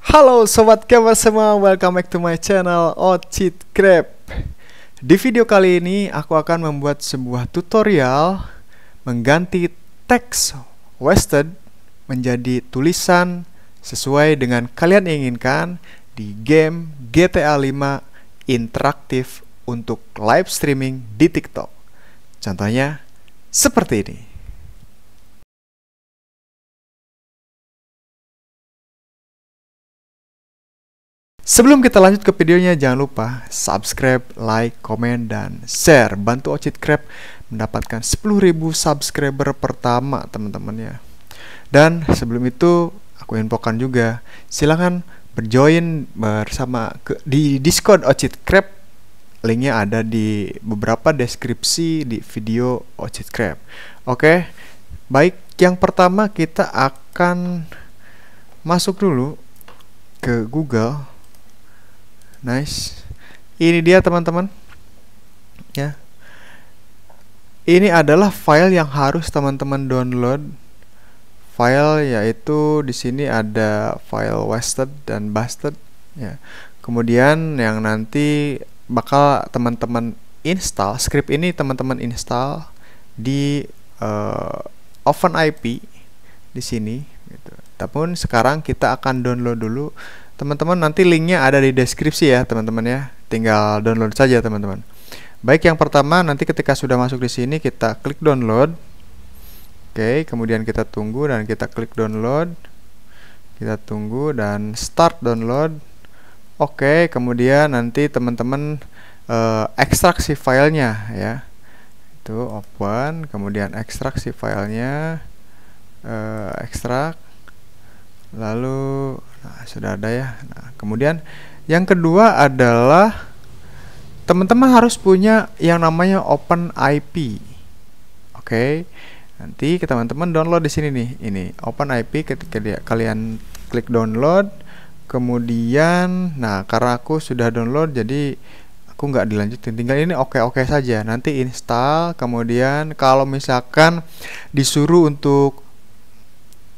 Halo sobat gamer semua, welcome back to my channel Ocit Crab. Di video kali ini aku akan membuat sebuah tutorial mengganti teks wasted menjadi tulisan sesuai dengan kalian inginkan di game GTA 5 interaktif untuk live streaming di TikTok. Contohnya seperti ini. Sebelum kita lanjut ke videonya, jangan lupa subscribe, like, komen, dan share. Bantu Ocit Crab mendapatkan 10.000 subscriber pertama teman-teman ya. Dan sebelum itu, aku infokan juga, silahkan berjoin bersama ke, di Discord Ocit Crab. Linknya ada di beberapa deskripsi di video Ocit Crab. Oke, baik. Yang pertama kita akan masuk dulu ke Google nice ini dia teman-teman ya ini adalah file yang harus teman-teman download file yaitu di sini ada file wasted dan busted ya kemudian yang nanti bakal teman-teman install script ini teman-teman install di uh, eh, OpenIP di sini gitu. Tapi sekarang kita akan download dulu Teman-teman nanti linknya ada di deskripsi ya teman-teman ya. Tinggal download saja teman-teman. Baik yang pertama nanti ketika sudah masuk di sini kita klik download. Oke, kemudian kita tunggu dan kita klik download. Kita tunggu dan start download. Oke, kemudian nanti teman-teman uh, eh, ekstraksi filenya ya itu open kemudian ekstraksi filenya uh, ekstrak lalu nah, sudah ada ya nah, kemudian yang kedua adalah teman-teman harus punya yang namanya Open IP oke okay? nanti ke teman-teman download di sini nih ini Open IP ketika dia, kalian klik download kemudian nah karena aku sudah download jadi aku nggak dilanjutin tinggal ini oke okay oke -okay saja nanti install kemudian kalau misalkan disuruh untuk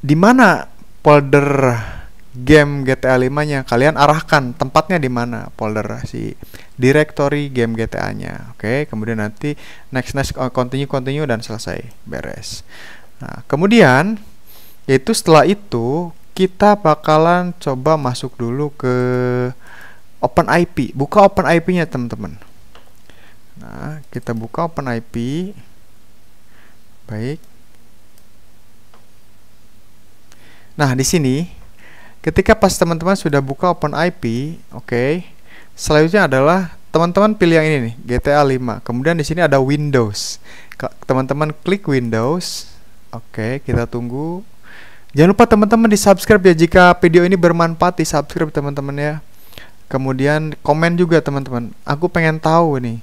di mana folder game GTA 5-nya kalian arahkan tempatnya di mana folder si directory game GTA-nya. Oke, okay? kemudian nanti next next eh, continue continue dan selesai beres. Nah, kemudian yaitu setelah itu kita bakalan coba masuk dulu ke Open IP. Buka Open IP-nya, teman-teman. Nah, kita buka Open IP. Baik. Nah, di sini ketika pas teman-teman sudah buka Open IP oke. Okay, selanjutnya adalah teman-teman pilih yang ini nih, GTA 5. Kemudian di sini ada Windows. Teman-teman klik Windows. Oke, okay, kita tunggu. Jangan lupa teman-teman di-subscribe ya jika video ini bermanfaat, di-subscribe teman-teman ya. Kemudian komen juga teman-teman. Aku pengen tahu nih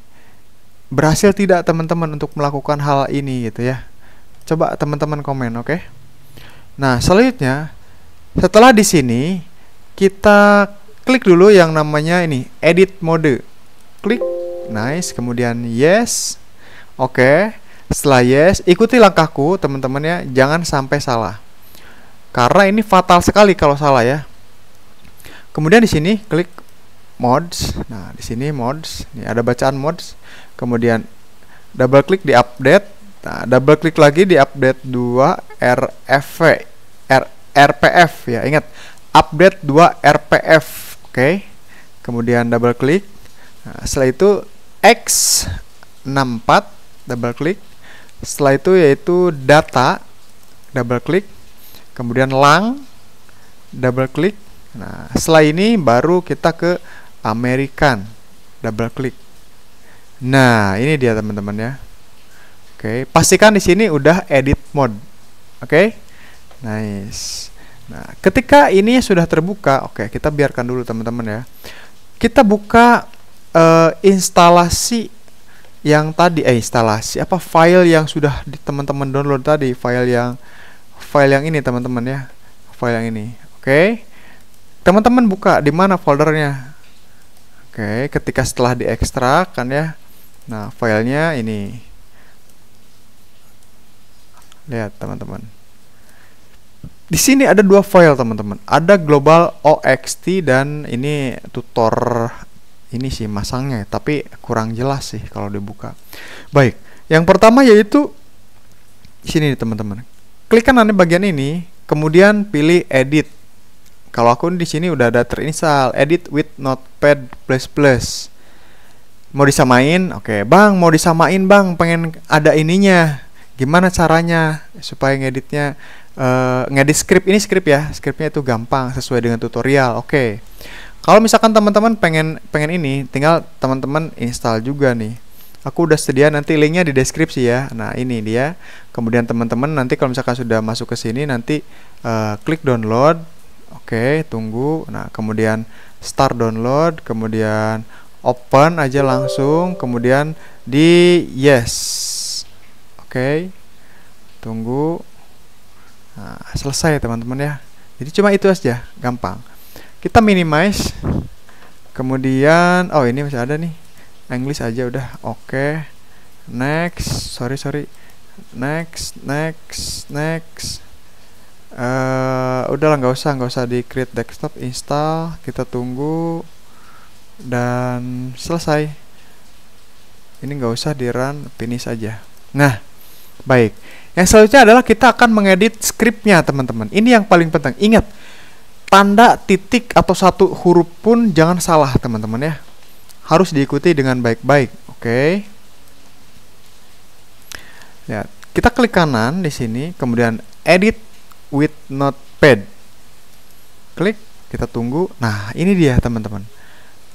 berhasil tidak teman-teman untuk melakukan hal ini gitu ya. Coba teman-teman komen, oke? Okay? Nah, selanjutnya setelah di sini kita klik dulu yang namanya ini edit mode. Klik nice, kemudian yes. Oke. Okay. Setelah yes, ikuti langkahku teman-teman ya, jangan sampai salah. Karena ini fatal sekali kalau salah ya. Kemudian di sini klik mods. Nah, di sini mods, ini ada bacaan mods. Kemudian double klik di update. Nah, double klik lagi di update 2 RFV R, RPF ya ingat update 2 RPF oke okay. kemudian double klik nah, setelah itu X 64 double klik setelah itu yaitu data double klik kemudian lang double klik nah setelah ini baru kita ke American double klik nah ini dia teman-teman ya oke pastikan di sini udah edit mode oke okay? Nice. Nah, ketika ini sudah terbuka, oke, okay, kita biarkan dulu teman-teman ya. Kita buka uh, instalasi yang tadi eh instalasi apa file yang sudah teman-teman download tadi, file yang file yang ini teman-teman ya. File yang ini. Oke. Okay. Teman-teman buka di mana foldernya? Oke, okay, ketika setelah diekstrak kan ya. Nah, filenya ini. Lihat teman-teman. Di sini ada dua file teman-teman. Ada global OXT dan ini tutor ini sih masangnya, tapi kurang jelas sih kalau dibuka. Baik, yang pertama yaitu di sini nih teman-teman. Klik di bagian ini, kemudian pilih edit. Kalau aku di sini udah ada terinstall edit with notepad plus plus. Mau disamain? Oke, okay. Bang, mau disamain, Bang. Pengen ada ininya. Gimana caranya supaya ngeditnya Eh, ngedit script ini script ya scriptnya itu gampang sesuai dengan tutorial oke okay. kalau misalkan teman-teman pengen pengen ini tinggal teman-teman install juga nih aku udah sedia nanti linknya di deskripsi ya nah ini dia kemudian teman-teman nanti kalau misalkan sudah masuk ke sini nanti uh, klik download oke okay, tunggu nah kemudian start download kemudian open aja langsung kemudian di yes oke okay. tunggu nah, selesai teman-teman ya jadi cuma itu aja gampang kita minimize kemudian oh ini masih ada nih English aja udah oke okay. next sorry sorry next next next uh, eh, lah nggak usah nggak usah di create desktop install kita tunggu dan selesai ini nggak usah di run finish aja nah baik yang selanjutnya adalah kita akan mengedit skripnya teman-teman. Ini yang paling penting. Ingat, tanda titik atau satu huruf pun jangan salah teman-teman ya. Harus diikuti dengan baik-baik. Oke. Okay. Lihat, kita klik kanan di sini, kemudian edit with notepad. Klik, kita tunggu. Nah, ini dia teman-teman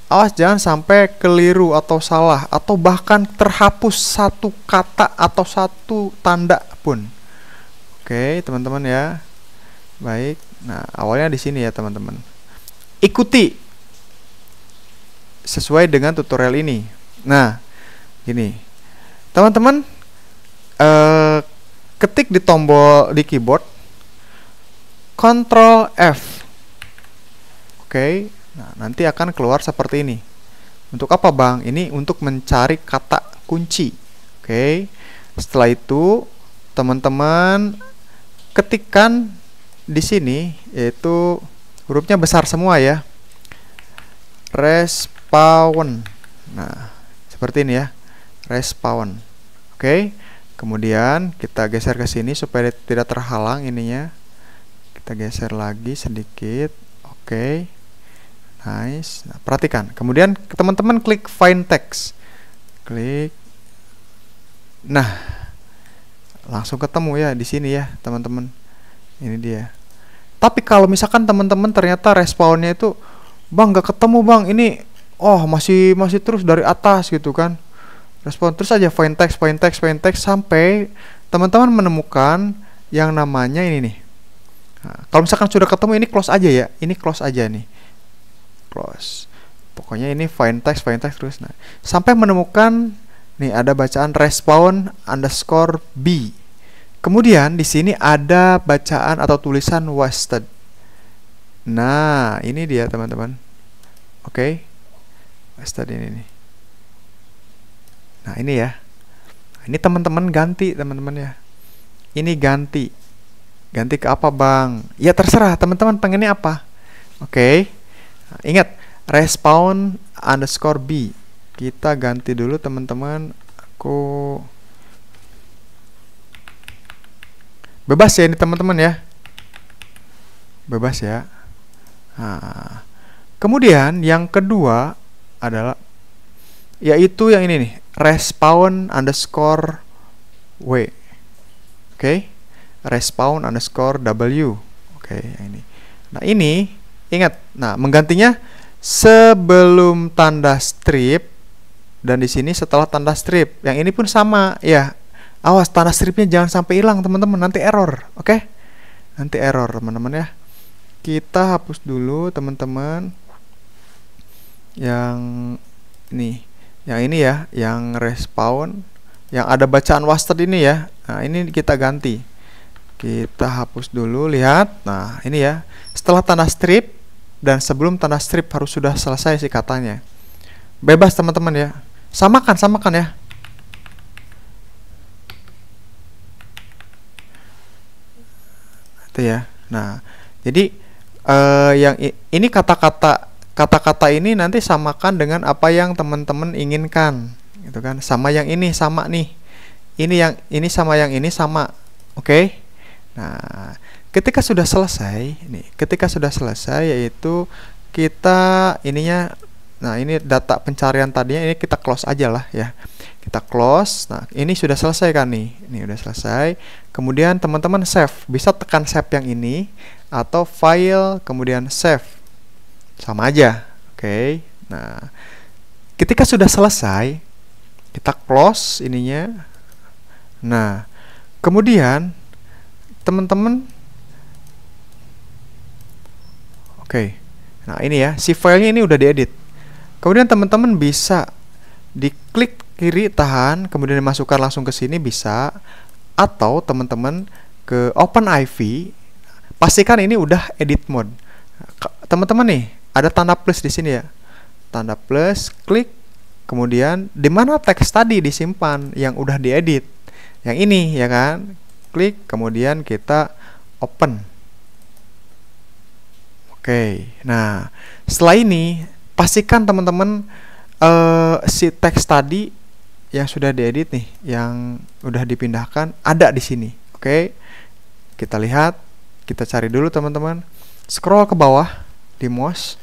awas jangan sampai keliru atau salah atau bahkan terhapus satu kata atau satu tanda pun oke teman-teman ya baik nah awalnya di sini ya teman-teman ikuti sesuai dengan tutorial ini nah gini teman-teman eh, ketik di tombol di keyboard Ctrl F oke Nah, nanti akan keluar seperti ini. Untuk apa, Bang? Ini untuk mencari kata kunci. Oke. Setelah itu, teman-teman ketikkan di sini yaitu hurufnya besar semua ya. Respawn. Nah, seperti ini ya. Respawn. Oke. Kemudian kita geser ke sini supaya tidak terhalang ininya. Kita geser lagi sedikit. Oke. Okay Nice. Nah, perhatikan. Kemudian teman-teman klik find text. Klik. Nah, langsung ketemu ya di sini ya, teman-teman. Ini dia. Tapi kalau misalkan teman-teman ternyata responnya itu, "Bang, gak ketemu, Bang. Ini oh, masih masih terus dari atas gitu kan." Respon terus aja find text, find text, find text sampai teman-teman menemukan yang namanya ini nih. Nah, kalau misalkan sudah ketemu ini close aja ya. Ini close aja nih plus. pokoknya ini find text find text terus nah sampai menemukan nih ada bacaan respawn underscore b kemudian di sini ada bacaan atau tulisan wasted nah ini dia teman-teman oke okay. wasted ini nih nah ini ya ini teman-teman ganti teman-teman ya ini ganti ganti ke apa bang ya terserah teman-teman pengennya apa oke okay ingat, respawn underscore B. Kita ganti dulu teman-teman. Aku bebas ya ini teman-teman ya. Bebas ya. Nah, kemudian yang kedua adalah yaitu yang ini nih, respawn underscore W. Oke. Okay? Respawn underscore W. Oke, okay, ini. Nah, ini Ingat, nah menggantinya sebelum tanda strip dan di sini setelah tanda strip. Yang ini pun sama ya. Awas tanda stripnya jangan sampai hilang teman-teman nanti error, oke? Okay? Nanti error teman-teman ya. Kita hapus dulu teman-teman yang ini, yang ini ya, yang respawn, yang ada bacaan wasted ini ya. Nah, ini kita ganti kita hapus dulu lihat nah ini ya setelah tanda strip dan sebelum tanda strip harus sudah selesai sih katanya bebas teman-teman ya samakan samakan ya itu ya nah jadi eh, yang ini kata-kata kata-kata ini nanti samakan dengan apa yang teman-teman inginkan gitu kan sama yang ini sama nih ini yang ini sama yang ini sama oke okay? Nah, ketika sudah selesai, ini ketika sudah selesai yaitu kita ininya nah ini data pencarian tadinya ini kita close aja lah ya. Kita close. Nah, ini sudah selesai kan nih. Ini sudah selesai. Kemudian teman-teman save. Bisa tekan save yang ini atau file kemudian save. Sama aja. Oke. Okay. Nah, ketika sudah selesai kita close ininya. Nah, kemudian teman-teman oke okay. nah ini ya si filenya ini udah diedit kemudian teman-teman bisa diklik kiri tahan kemudian dimasukkan langsung ke sini bisa atau teman-teman ke Open IV, pastikan ini udah edit mode teman-teman nih ada tanda plus di sini ya tanda plus klik kemudian di mana teks tadi disimpan yang udah diedit yang ini ya kan klik kemudian kita open oke nah setelah ini pastikan teman-teman uh, si teks tadi yang sudah diedit nih yang udah dipindahkan ada di sini oke kita lihat kita cari dulu teman-teman scroll ke bawah di mouse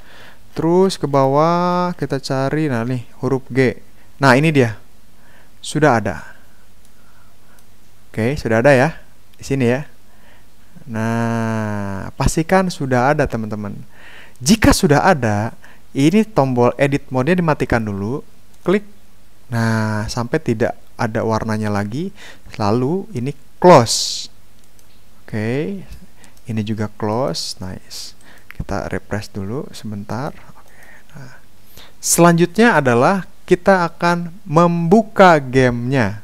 terus ke bawah kita cari nah nih huruf G nah ini dia sudah ada Oke, sudah ada ya di sini ya. Nah, pastikan sudah ada teman-teman. Jika sudah ada, ini tombol edit mode dimatikan dulu, klik. Nah, sampai tidak ada warnanya lagi, lalu ini close. Oke, ini juga close, nice. Kita refresh dulu sebentar. Oke, nah. Selanjutnya adalah kita akan membuka gamenya.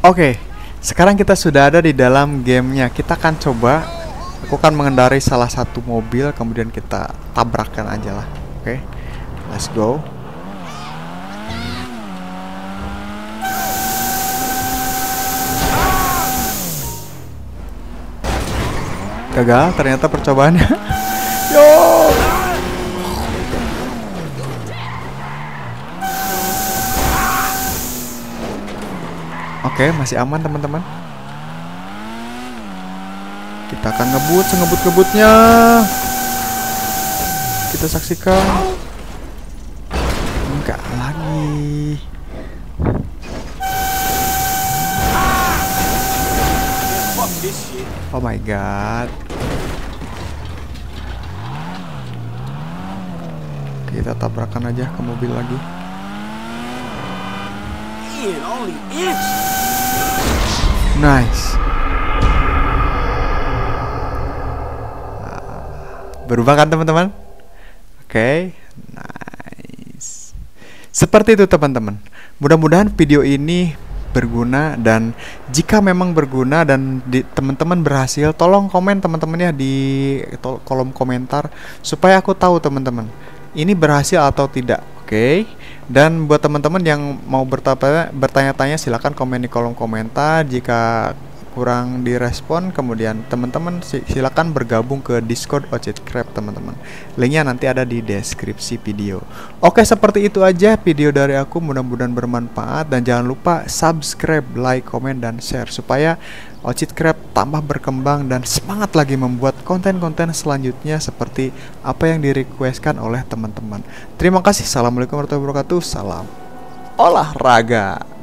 Oke, okay, sekarang kita sudah ada di dalam gamenya. Kita akan coba, aku akan mengendarai salah satu mobil, kemudian kita tabrakan aja lah. Oke, okay, let's go. Gagal, ternyata percobaannya. Yo. Oke, okay, masih aman teman-teman. Kita akan ngebut, ngebut, ngebutnya Kita saksikan. Enggak lagi. Oh my god. Kita tabrakan aja ke mobil lagi. It only Nice. Berubah kan teman-teman? Oke, okay. nice. Seperti itu teman-teman. Mudah-mudahan video ini berguna dan jika memang berguna dan teman-teman berhasil tolong komen teman-teman ya di kolom komentar supaya aku tahu teman-teman ini berhasil atau tidak oke okay? Dan buat teman-teman yang mau bertanya-tanya silahkan komen di kolom komentar jika kurang direspon kemudian teman-teman silahkan bergabung ke Discord Ocit Crab teman-teman. Linknya nanti ada di deskripsi video. Oke, seperti itu aja video dari aku mudah-mudahan bermanfaat dan jangan lupa subscribe, like, komen dan share supaya Ocit Crab tambah berkembang dan semangat lagi membuat konten-konten selanjutnya seperti apa yang direquestkan oleh teman-teman. Terima kasih. Assalamualaikum warahmatullahi wabarakatuh. Salam olahraga.